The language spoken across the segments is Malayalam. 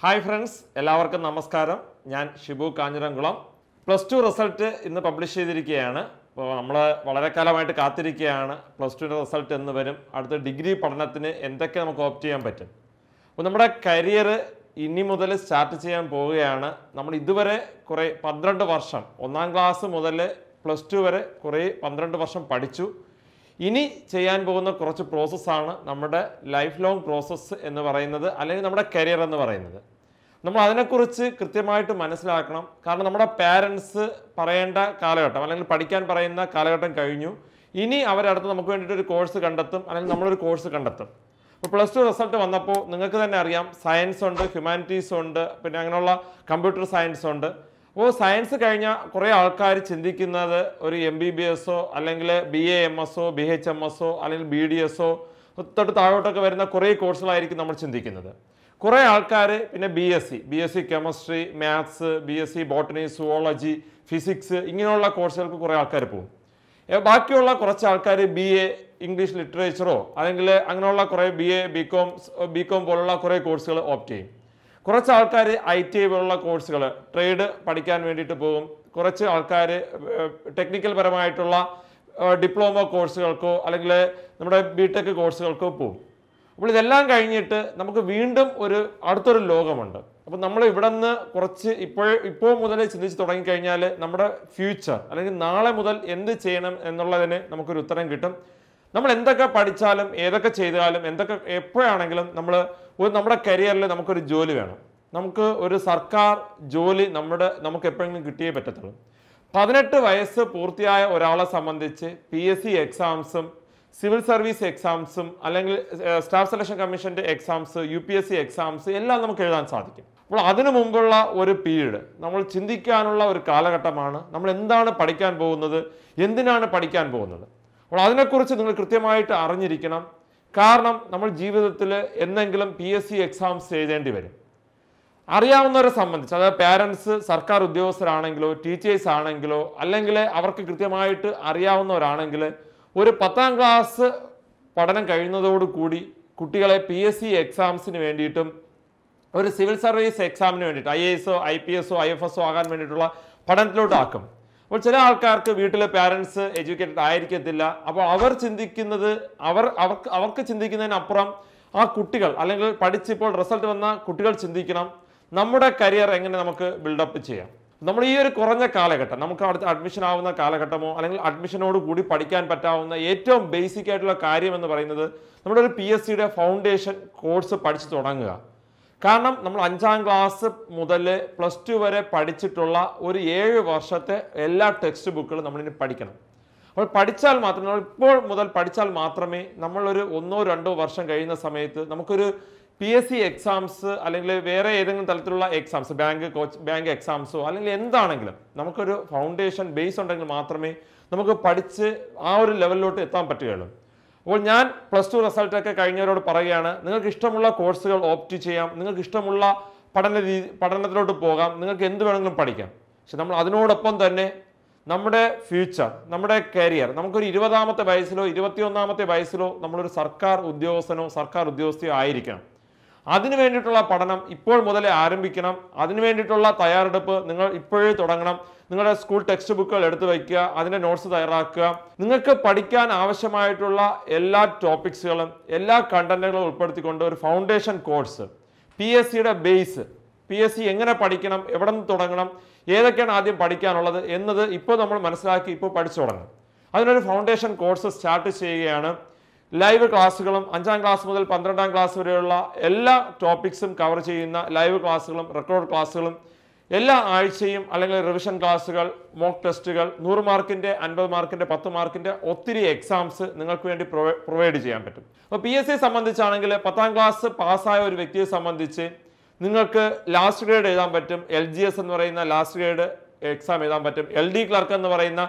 ഹായ് ഫ്രണ്ട്സ് എല്ലാവർക്കും നമസ്കാരം ഞാൻ Shibu Kanjiramkulam plus two result ഇന്ന് പബ്ലിഷ് ചെയ്തിരിക്കുകയാണ് ഇപ്പോൾ നമ്മൾ വളരെ കാലമായിട്ട് കാത്തിരിക്കുകയാണ് പ്ലസ് ടുവിൻ്റെ റിസൾട്ട് എന്ന് വരും അടുത്ത ഡിഗ്രി പഠനത്തിന് എന്തൊക്കെ നമുക്ക് ഓപ്റ്റ് ചെയ്യാൻ പറ്റും അപ്പോൾ നമ്മുടെ കരിയർ ഇനി മുതൽ സ്റ്റാർട്ട് ചെയ്യാൻ പോവുകയാണ് നമ്മൾ ഇതുവരെ കുറേ പന്ത്രണ്ട് വർഷം ഒന്നാം ക്ലാസ് മുതൽ പ്ലസ് ടു വരെ കുറേ പന്ത്രണ്ട് വർഷം പഠിച്ചു ഇനി ചെയ്യാൻ പോകുന്ന കുറച്ച് പ്രോസസ്സാണ് നമ്മുടെ ലൈഫ് ലോങ് പ്രോസസ്സ് എന്ന് പറയുന്നത് അല്ലെങ്കിൽ നമ്മുടെ കരിയർ എന്ന് പറയുന്നത് നമ്മൾ അതിനെക്കുറിച്ച് കൃത്യമായിട്ട് മനസ്സിലാക്കണം കാരണം നമ്മുടെ പാരൻസ് പറയേണ്ട കാലഘട്ടം അല്ലെങ്കിൽ പഠിക്കാൻ പറയുന്ന കാലഘട്ടം കഴിഞ്ഞു ഇനി അവരടുത്ത് നമുക്ക് വേണ്ടിയിട്ട് ഒരു കോഴ്സ് കണ്ടെത്തും അല്ലെങ്കിൽ നമ്മളൊരു കോഴ്സ് കണ്ടെത്തും അപ്പോൾ പ്ലസ് ടു റിസൾട്ട് വന്നപ്പോൾ നിങ്ങൾക്ക് തന്നെ അറിയാം സയൻസ് ഉണ്ട് ഹ്യൂമാനിറ്റീസ് ഉണ്ട് പിന്നെ അങ്ങനെയുള്ള കമ്പ്യൂട്ടർ സയൻസ് ഉണ്ട് അപ്പോൾ സയൻസ് കഴിഞ്ഞ കുറേ ആൾക്കാർ ചിന്തിക്കുന്നത് ഒരു എം ബി ബി എസോ അല്ലെങ്കിൽ ബി എ എം എസോ ബി എച്ച് എം എസോ അല്ലെങ്കിൽ ബി ഡി എസോ തൊട്ട് താഴോട്ടൊക്കെ വരുന്ന കുറേ കോഴ്സുകളായിരിക്കും നമ്മൾ ചിന്തിക്കുന്നത് കുറേ ആൾക്കാർ പിന്നെ B S C B S C chemistry maths B S C botany zoology physics ഇങ്ങനെയുള്ള കോഴ്സുകൾക്ക് കുറേ ആൾക്കാർ പോകും ബാക്കിയുള്ള കുറച്ച് ആൾക്കാർ ബി എ ഇംഗ്ലീഷ് ലിറ്ററേച്ചറോ അല്ലെങ്കിൽ അങ്ങനെയുള്ള കുറേ B A B com B com പോലുള്ള കുറേ കോഴ്സുകൾ ഓപ്റ്റ് ചെയ്യും കുറച്ച് ആൾക്കാർ ഐ ടി ഐ പോലുള്ള കോഴ്സുകൾ ട്രേഡ് പഠിക്കാൻ വേണ്ടിയിട്ട് പോകും കുറച്ച് ആൾക്കാർ ടെക്നിക്കൽ പരമായിട്ടുള്ള ഡിപ്ലോമ കോഴ്സുകൾക്കോ അല്ലെങ്കിൽ നമ്മുടെ ബിടെക് കോഴ്സുകൾക്കോ പോകും അപ്പോൾ ഇതെല്ലാം കഴിഞ്ഞിട്ട് നമുക്ക് വീണ്ടും ഒരു അടുത്തൊരു ലോകമുണ്ട് അപ്പോൾ നമ്മൾ ഇവിടെ നിന്ന് കുറച്ച് ഇപ്പോൾ ഇപ്പോൾ മുതൽ ചിന്തിച്ച് തുടങ്ങിക്കഴിഞ്ഞാൽ നമ്മുടെ ഫ്യൂച്ചർ അല്ലെങ്കിൽ നാളെ മുതൽ എന്ത് ചെയ്യണം എന്നുള്ളതിന് നമുക്കൊരു ഉത്തരം കിട്ടും നമ്മൾ എന്തൊക്കെ പഠിച്ചാലും ഏതൊക്കെ ചെയ്താലും എന്തൊക്കെ എപ്പോഴാണെങ്കിലും നമ്മൾ നമ്മുടെ കരിയറിൽ നമുക്കൊരു ജോലി വേണം നമുക്ക് ഒരു സർക്കാർ ജോലി നമ്മുടെ നമുക്ക് എപ്പോഴെങ്കിലും കിട്ടിയേ പറ്റത്തുള്ളൂ പതിനെട്ട് വയസ്സ് പൂർത്തിയായ ഒരാളെ സംബന്ധിച്ച് പി എസ് സി എക്സാംസും സിവിൽ സർവീസ് എക്സാംസും അല്ലെങ്കിൽ സ്റ്റാഫ് സെലക്ഷൻ കമ്മീഷൻ്റെ exams U P S C exams എല്ലാം നമുക്ക് എഴുതാൻ സാധിക്കും അപ്പോൾ അതിനു മുമ്പുള്ള ഒരു പീരീഡ് നമ്മൾ ചിന്തിക്കാനുള്ള ഒരു കാലഘട്ടമാണ് നമ്മൾ എന്താണ് പഠിക്കാൻ പോകുന്നത് എന്തിനാണ് പഠിക്കാൻ പോകുന്നത് അപ്പോൾ അതിനെക്കുറിച്ച് നിങ്ങൾ കൃത്യമായിട്ട് അറിഞ്ഞിരിക്കണം കാരണം നമ്മൾ ജീവിതത്തിൽ എന്തെങ്കിലും പി എസ് സി എക്സാംസ് എഴുതേണ്ടി വരും അറിയാവുന്നവരെ സംബന്ധിച്ച് അതായത് പാരൻസ് സർക്കാർ ഉദ്യോഗസ്ഥരാണെങ്കിലോ ടീച്ചേഴ്സ് ആണെങ്കിലോ അല്ലെങ്കിൽ അവർക്ക് കൃത്യമായിട്ട് അറിയാവുന്നവരാണെങ്കിൽ ഒരു പത്താം ക്ലാസ് പഠനം കഴിയുന്നതോടുകൂടി കുട്ടികളെ പി എസ് സി എക്സാംസിന് വേണ്ടിയിട്ടും ഒരു സിവിൽ സർവീസ് എക്സാമിന് വേണ്ടിയിട്ട് ഐ എ ഒ ഐ പി ഒ ഐ എഫ് ഒ ആകാൻ വേണ്ടിയിട്ടുള്ള പഠനത്തിലോട്ടാക്കും അപ്പോൾ ചില ആൾക്കാർക്ക് വീട്ടിലെ പാരൻസ് എഡ്യൂക്കേറ്റഡ് ആയിരിക്കത്തില്ല അപ്പോൾ അവർ ചിന്തിക്കുന്നത് അവർ അവർക്ക് അവർക്ക് ചിന്തിക്കുന്നതിനപ്പുറം ആ കുട്ടികൾ അല്ലെങ്കിൽ പഠിച്ചിപ്പോൾ റിസൾട്ട് വന്ന കുട്ടികൾ ചിന്തിക്കണം നമ്മുടെ കരിയർ എങ്ങനെ നമുക്ക് ബിൽഡപ്പ് ചെയ്യാം നമ്മൾ ഈ ഒരു കുറഞ്ഞ കാലഘട്ടം നമുക്ക് അടുത്ത് അഡ്മിഷൻ ആവുന്ന കാലഘട്ടമോ അല്ലെങ്കിൽ അഡ്മിഷനോട് കൂടി പഠിക്കാൻ പറ്റാവുന്ന ഏറ്റവും ബേസിക് ആയിട്ടുള്ള കാര്യം എന്ന് പറയുന്നത് നമ്മുടെ ഒരു പി എസ് സിയുടെ ഫൗണ്ടേഷൻ കോഴ്സ് പഠിച്ചു തുടങ്ങുക കാരണം നമ്മൾ അഞ്ചാം ക്ലാസ് മുതൽ പ്ലസ് ടു വരെ പഠിച്ചിട്ടുള്ള ഒരു ഏഴ് വർഷത്തെ എല്ലാ ടെക്സ്റ്റ് ബുക്കുകളും നമ്മളിനി പഠിക്കണം അപ്പോൾ പഠിച്ചാൽ മാത്രമേ നമ്മൾ ഇപ്പോൾ മുതൽ പഠിച്ചാൽ മാത്രമേ നമ്മളൊരു ഒന്നോ രണ്ടോ വർഷം കഴിയുന്ന സമയത്ത് നമുക്കൊരു പി എസ് സി എക്സാംസ് അല്ലെങ്കിൽ വേറെ ഏതെങ്കിലും തലത്തിലുള്ള എക്സാംസ് ബാങ്ക് കോച്ച് ബാങ്ക് എക്സാംസോ അല്ലെങ്കിൽ എന്താണെങ്കിലും നമുക്കൊരു ഫൗണ്ടേഷൻ ബേസ് ഉണ്ടെങ്കിൽ മാത്രമേ നമുക്ക് പഠിച്ച് ആ ഒരു ലെവലിലോട്ട് എത്താൻ പറ്റുകയുള്ളൂ അപ്പോൾ ഞാൻ പ്ലസ് ടു റിസൾട്ടൊക്കെ കഴിഞ്ഞവരോട് പറയുകയാണ് നിങ്ങൾക്ക് ഇഷ്ടമുള്ള കോഴ്സുകൾ ഓപ്റ്റ് ചെയ്യാം നിങ്ങൾക്ക് ഇഷ്ടമുള്ള പഠന രീതി പഠനത്തിലോട്ട് പോകാം നിങ്ങൾക്ക് എന്ത് വേണമെങ്കിലും പഠിക്കാം പക്ഷെ നമ്മൾ അതിനോടൊപ്പം തന്നെ നമ്മുടെ ഫ്യൂച്ചർ നമ്മുടെ കരിയർ നമുക്കൊരു ഇരുപതാമത്തെ വയസ്സിലോ ഇരുപത്തിയൊന്നാമത്തെ വയസ്സിലോ നമ്മളൊരു സർക്കാർ ഉദ്യോഗസ്ഥനോ സർക്കാർ ഉദ്യോഗസ്ഥയോ ആയിരിക്കണം അതിനു വേണ്ടിയിട്ടുള്ള പഠനം ഇപ്പോൾ മുതലേ ആരംഭിക്കണം അതിനു വേണ്ടിയിട്ടുള്ള തയ്യാറെടുപ്പ് നിങ്ങൾ ഇപ്പോഴേ തുടങ്ങണം നിങ്ങളുടെ സ്കൂൾ ടെക്സ്റ്റ് ബുക്കുകൾ എടുത്തു വയ്ക്കുക അതിൻ്റെ നോട്ട്സ് തയ്യാറാക്കുക നിങ്ങൾക്ക് പഠിക്കാൻ ആവശ്യമായിട്ടുള്ള എല്ലാ ടോപ്പിക്സുകളും എല്ലാ കണ്ടന്റുകളും ഉൾപ്പെടുത്തിക്കൊണ്ട് ഒരു ഫൗണ്ടേഷൻ കോഴ്സ് പി എസ് സിയുടെ ബേസ് പി എസ് സി എങ്ങനെ പഠിക്കണം എവിടെ നിന്ന് തുടങ്ങണം ഏതൊക്കെയാണ് ആദ്യം പഠിക്കാനുള്ളത് എന്നത് ഇപ്പോൾ നമ്മൾ മനസ്സിലാക്കി ഇപ്പോൾ പഠിച്ചു തുടങ്ങും അതിനൊരു ഫൗണ്ടേഷൻ കോഴ്സ് സ്റ്റാർട്ട് ചെയ്യുകയാണ് ലൈവ് ക്ലാസ്സുകളും അഞ്ചാം ക്ലാസ് മുതൽ പന്ത്രണ്ടാം ക്ലാസ് വരെയുള്ള എല്ലാ ടോപ്പിക്സും കവർ ചെയ്യുന്ന ലൈവ് ക്ലാസ്സുകളും റെക്കോർഡ് ക്ലാസ്സുകളും എല്ലാ ആഴ്ചയും അല്ലെങ്കിൽ റിവിഷൻ ക്ലാസ്സുകൾ മോക്ക് ടെസ്റ്റുകൾ നൂറ് മാർക്കിൻ്റെ അൻപത് മാർക്കിൻ്റെ പത്ത് മാർക്കിൻ്റെ ഒത്തിരി എക്സാംസ് നിങ്ങൾക്ക് വേണ്ടി പ്രൊവൈഡ് ചെയ്യാൻ പറ്റും അപ്പോൾ പി എസ് സിയെ സംബന്ധിച്ചാണെങ്കിൽ പത്താം ക്ലാസ് പാസ്സായ ഒരു വ്യക്തിയെ സംബന്ധിച്ച് നിങ്ങൾക്ക് ലാസ്റ്റ് ഗ്രേഡ് എഴുതാൻ പറ്റും എൽ ജി എസ് എന്ന് പറയുന്ന ലാസ്റ്റ് ഗ്രേഡ് എക്സാം എഴുതാൻ പറ്റും എൽ ഡി ക്ലർക്ക് എന്ന് പറയുന്ന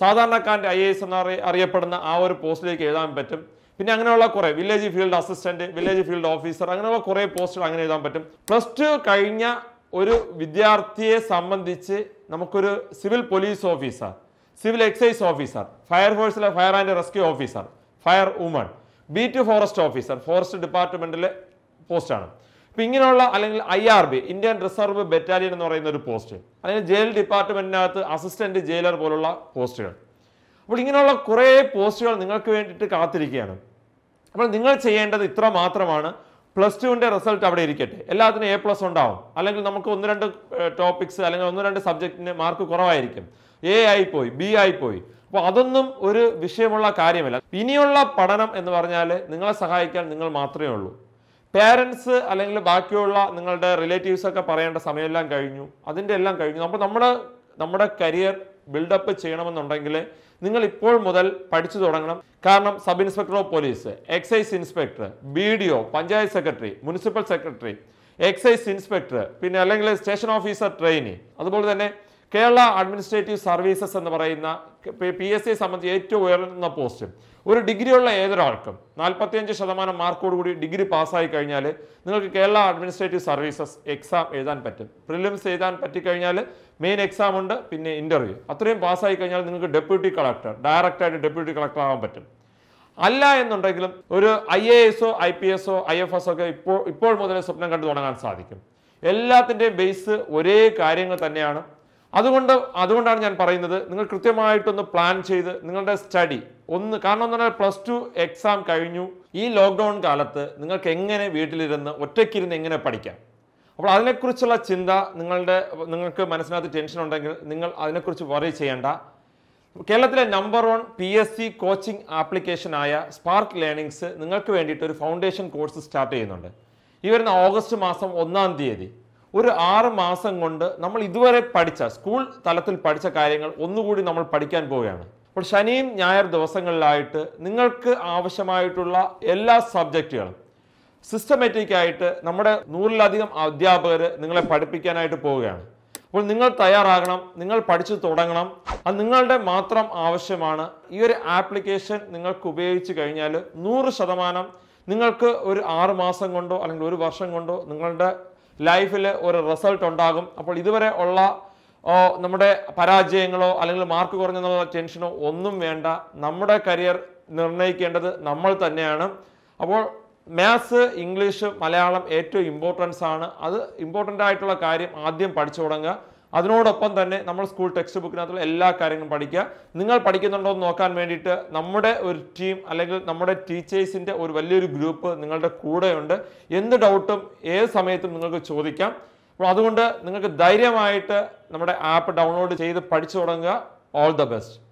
സാധാരണക്കാരൻ്റെ ഐ എ എസ് എന്ന് അറിയപ്പെടുന്ന ആ ഒരു പോസ്റ്റിലേക്ക് എഴുതാൻ പറ്റും പിന്നെ അങ്ങനെയുള്ള കുറേ village field assistant village field officer അങ്ങനെയുള്ള കുറേ പോസ്റ്റുകൾ അങ്ങനെ എഴുതാൻ പറ്റും പ്ലസ് ടു കഴിഞ്ഞ ഒരു വിദ്യാർത്ഥിയെ സംബന്ധിച്ച് നമുക്കൊരു civil police officer civil excise officer ഫോഴ്സിലെ fire and rescue officer fire woman B two forest officer forest ഡിപ്പാർട്ട്മെന്റിലെ പോസ്റ്റാണ് ഇപ്പം ഇങ്ങനെയുള്ള അല്ലെങ്കിൽ I R B Indian reserve battalion എന്ന് പറയുന്ന ഒരു പോസ്റ്റ് അല്ലെങ്കിൽ ജയിൽ ഡിപ്പാർട്ട്മെന്റിനകത്ത് അസിസ്റ്റന്റ് ജയിലർ പോലുള്ള പോസ്റ്റുകൾ അപ്പോൾ ഇങ്ങനെയുള്ള കുറേ പോസ്റ്റുകൾ നിങ്ങൾക്ക് വേണ്ടിയിട്ട് കാത്തിരിക്കുകയാണ് അപ്പോൾ നിങ്ങൾ ചെയ്യേണ്ടത് ഇത്ര മാത്രമാണ് പ്ലസ് ടുവിൻ്റെ റിസൾട്ട് അവിടെ ഇരിക്കട്ടെ എല്ലാത്തിനും എ പ്ലസ് ഉണ്ടാവും അല്ലെങ്കിൽ നമുക്ക് ഒന്ന് രണ്ട് ടോപ്പിക്സ് അല്ലെങ്കിൽ ഒന്ന് രണ്ട് സബ്ജക്റ്റിന് മാർക്ക് കുറവായിരിക്കും എ ആയി പോയി ബി ആയി പോയി അപ്പോൾ അതൊന്നും ഒരു വിഷയമുള്ള കാര്യമല്ല ഇനിയുള്ള പഠനം എന്ന് പറഞ്ഞാൽ നിങ്ങളെ സഹായിക്കാൻ നിങ്ങൾ മാത്രമേ ഉള്ളൂ പേരൻസ് അല്ലെങ്കിൽ ബാക്കിയുള്ള നിങ്ങളുടെ റിലേറ്റീവ്സ് ഒക്കെ പറയേണ്ട സമയമെല്ലാം കഴിഞ്ഞു അതിൻ്റെ എല്ലാം കഴിഞ്ഞു അപ്പോൾ നമ്മുടെ നമ്മുടെ കരിയർ ബിൽഡപ്പ് ചെയ്യണമെന്നുണ്ടെങ്കിൽ നിങ്ങൾ ഇപ്പോൾ മുതൽ പഠിച്ചു തുടങ്ങണം കാരണം sub inspector of police excise inspector B D O panchayat secretary municipal secretary excise inspector പിന്നെ അല്ലെങ്കിൽ സ്റ്റേഷൻ ഓഫീസർ ട്രെയിനി അതുപോലെ തന്നെ കേരള അഡ്മിനിസ്ട്രേറ്റീവ് സർവീസസ് എന്ന് പറയുന്ന പി എസ് സിയെ സംബന്ധിച്ച് ഏറ്റവും ഉയർന്ന പോസ്റ്റ് ഒരു ഡിഗ്രിയുള്ള ഏതൊരാൾക്കും നാൽപ്പത്തിയഞ്ച് ശതമാനം മാർക്കോട് കൂടി ഡിഗ്രി പാസ്സായി കഴിഞ്ഞാൽ നിങ്ങൾക്ക് കേരള അഡ്മിനിസ്ട്രേറ്റീവ് സർവീസസ് എക്സാം എഴുതാൻ പറ്റും പ്രിലിംസ് എഴുതാൻ പറ്റിക്കഴിഞ്ഞാൽ മെയിൻ എക്സാം ഉണ്ട് പിന്നെ ഇൻ്റർവ്യൂ അത്രയും പാസ്സായി കഴിഞ്ഞാൽ നിങ്ങൾക്ക് ഡെപ്യൂട്ടി കളക്ടർ ഡയറക്റ്റായിട്ട് ഡെപ്യൂട്ടി കളക്ടർ ആവാൻ പറ്റും അല്ല എന്നുണ്ടെങ്കിലും ഒരു ഐ എ എസോ ഐ പി എസോ ഐ എഫ് എസ് ഒക്കെ ഇപ്പോൾ ഇപ്പോൾ മുതൽ സ്വപ്നം കണ്ടു തുടങ്ങാൻ സാധിക്കും എല്ലാത്തിൻ്റെയും ബേസ് ഒരേ കാര്യങ്ങൾ തന്നെയാണ് അതുകൊണ്ട് അതുകൊണ്ടാണ് ഞാൻ പറയുന്നത് നിങ്ങൾ കൃത്യമായിട്ടൊന്ന് പ്ലാൻ ചെയ്ത് നിങ്ങളുടെ സ്റ്റഡി ഒന്ന് കാരണം എന്ന് പറഞ്ഞാൽ പ്ലസ് ടു എക്സാം കഴിഞ്ഞു ഈ ലോക്ക്ഡൗൺ കാലത്ത് നിങ്ങൾക്ക് എങ്ങനെ വീട്ടിലിരുന്ന് ഒറ്റയ്ക്കിരുന്ന് എങ്ങനെ പഠിക്കാം അപ്പോൾ അതിനെക്കുറിച്ചുള്ള ചിന്ത നിങ്ങളുടെ നിങ്ങൾക്ക് മനസ്സിനകത്ത് ടെൻഷൻ ഉണ്ടെങ്കിൽ നിങ്ങൾ അതിനെക്കുറിച്ച് വറി ചെയ്യേണ്ട കേരളത്തിലെ number one P S C coaching ആപ്ലിക്കേഷനായ സ്പാർക്ക് ലേണിങ്സ് നിങ്ങൾക്ക് വേണ്ടിയിട്ട് ഒരു ഫൗണ്ടേഷൻ കോഴ്സ് സ്റ്റാർട്ട് ചെയ്യുന്നുണ്ട് ഈ വരുന്ന ഓഗസ്റ്റ് മാസം ഒന്നാം തീയതി ഒരു ആറ് മാസം കൊണ്ട് നമ്മൾ ഇതുവരെ പഠിച്ച സ്കൂൾ തലത്തിൽ പഠിച്ച കാര്യങ്ങൾ ഒന്നുകൂടി നമ്മൾ പഠിക്കാൻ പോവുകയാണ് അപ്പോൾ ശനിയും ഞായർ ദിവസങ്ങളിലായിട്ട് നിങ്ങൾക്ക് ആവശ്യമായിട്ടുള്ള എല്ലാ സബ്ജക്റ്റുകളും സിസ്റ്റമാറ്റിക് ആയിട്ട് നമ്മുടെ നൂറിലധികം അധ്യാപകർ നിങ്ങളെ പഠിപ്പിക്കാനായിട്ട് പോവുകയാണ് അപ്പോൾ നിങ്ങൾ തയ്യാറാകണം നിങ്ങൾ പഠിച്ചു തുടങ്ങണം അത് നിങ്ങളുടെ മാത്രം ആവശ്യമാണ് ഈ ഒരു ആപ്ലിക്കേഷൻ നിങ്ങൾക്ക് ഉപയോഗിച്ച് കഴിഞ്ഞാൽ നൂറ് ശതമാനം നിങ്ങൾക്ക് ഒരു ആറ് മാസം കൊണ്ടോ അല്ലെങ്കിൽ ഒരു വർഷം കൊണ്ടോ നിങ്ങളുടെ ലൈഫിൽ ഒരു റിസൾട്ട് ഉണ്ടാകും അപ്പോൾ ഇതുവരെ ഉള്ള നമ്മുടെ പരാജയങ്ങളോ അല്ലെങ്കിൽ മാർക്ക് കുറഞ്ഞെന്നുള്ള ടെൻഷനോ ഒന്നും വേണ്ട നമ്മുടെ കരിയർ നിർണ്ണയിക്കേണ്ടത് നമ്മൾ തന്നെയാണ് അപ്പോൾ മാത്സ് ഇംഗ്ലീഷ് മലയാളം ഏറ്റവും ഇമ്പോർട്ടൻസ് ആണ് അത് ഇമ്പോർട്ടൻ്റ് ആയിട്ടുള്ള കാര്യം ആദ്യം പഠിച്ചു തുടങ്ങുക അതിനോടൊപ്പം തന്നെ നമ്മൾ സ്കൂൾ ടെക്സ്റ്റ് ബുക്കിനകത്തുള്ള എല്ലാ കാര്യങ്ങളും പഠിക്കുക നിങ്ങൾ പഠിക്കുന്നുണ്ടോ എന്ന് നോക്കാൻ വേണ്ടിയിട്ട് നമ്മുടെ ഒരു ടീം അല്ലെങ്കിൽ നമ്മുടെ ടീച്ചേഴ്സിൻ്റെ ഒരു വലിയൊരു ഗ്രൂപ്പ് നിങ്ങളുടെ കൂടെയുണ്ട് എന്ത് ഡൗട്ടും ഏത് സമയത്തും നിങ്ങൾക്ക് ചോദിക്കാം അപ്പോൾ അതുകൊണ്ട് നിങ്ങൾക്ക് ധൈര്യമായിട്ട് നമ്മുടെ ആപ്പ് ഡൗൺലോഡ് ചെയ്ത് പഠിച്ചു തുടങ്ങുക ഓൾ ദ ബെസ്റ്റ്